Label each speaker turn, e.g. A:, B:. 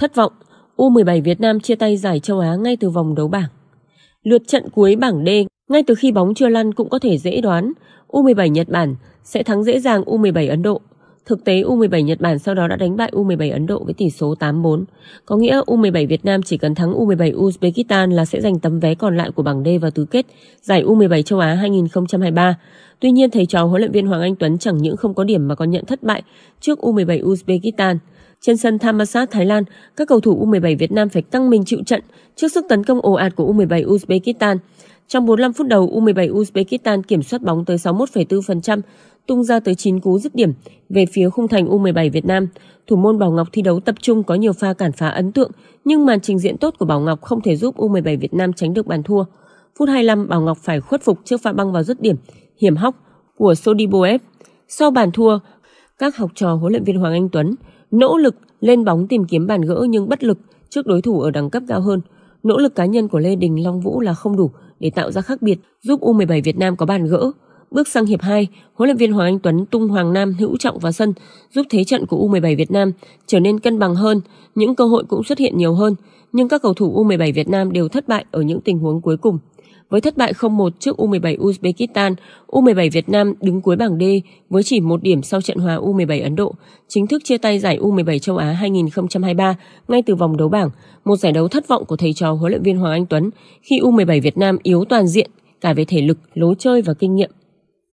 A: Thất vọng, U17 Việt Nam chia tay giải châu Á ngay từ vòng đấu bảng. Lượt trận cuối bảng D, ngay từ khi bóng chưa lăn cũng có thể dễ đoán, U17 Nhật Bản sẽ thắng dễ dàng U17 Ấn Độ. Thực tế U17 Nhật Bản sau đó đã đánh bại U17 Ấn Độ với tỷ số 8-4. Có nghĩa U17 Việt Nam chỉ cần thắng U17 Uzbekistan là sẽ giành tấm vé còn lại của bảng D vào tứ kết giải U17 châu Á 2023. Tuy nhiên thầy trò huấn luyện viên Hoàng Anh Tuấn chẳng những không có điểm mà còn nhận thất bại trước U17 Uzbekistan. Trên sân Thammasat Thái Lan, các cầu thủ U17 Việt Nam phải căng mình chịu trận trước sức tấn công ồ ạt của U17 Uzbekistan. Trong 45 phút đầu, U17 Uzbekistan kiểm soát bóng tới 61,4%, tung ra tới 9 cú dứt điểm về phía khung thành U17 Việt Nam. Thủ môn Bảo Ngọc thi đấu tập trung có nhiều pha cản phá ấn tượng, nhưng màn trình diễn tốt của Bảo Ngọc không thể giúp U17 Việt Nam tránh được bàn thua. Phút 25, Bảo Ngọc phải khuất phục trước pha băng vào dứt điểm, hiểm hóc của Sodiboev. Sau bàn thua, các học trò huấn luyện viên Hoàng Anh Tuấn nỗ lực lên bóng tìm kiếm bàn gỡ nhưng bất lực trước đối thủ ở đẳng cấp cao hơn. Nỗ lực cá nhân của Lê Đình Long Vũ là không đủ để tạo ra khác biệt, giúp U17 Việt Nam có bàn gỡ. Bước sang hiệp 2, huấn luyện viên Hoàng Anh Tuấn tung Hoàng Nam hữu trọng vào sân, giúp thế trận của U17 Việt Nam trở nên cân bằng hơn, những cơ hội cũng xuất hiện nhiều hơn, nhưng các cầu thủ U17 Việt Nam đều thất bại ở những tình huống cuối cùng. Với thất bại 0-1 trước U17 Uzbekistan, U17 Việt Nam đứng cuối bảng D với chỉ một điểm sau trận hòa U17 Ấn Độ, chính thức chia tay giải U17 châu Á 2023 ngay từ vòng đấu bảng, một giải đấu thất vọng của thầy trò huấn luyện viên Hoàng Anh Tuấn khi U17 Việt Nam yếu toàn diện cả về thể lực, lối chơi và kinh nghiệm.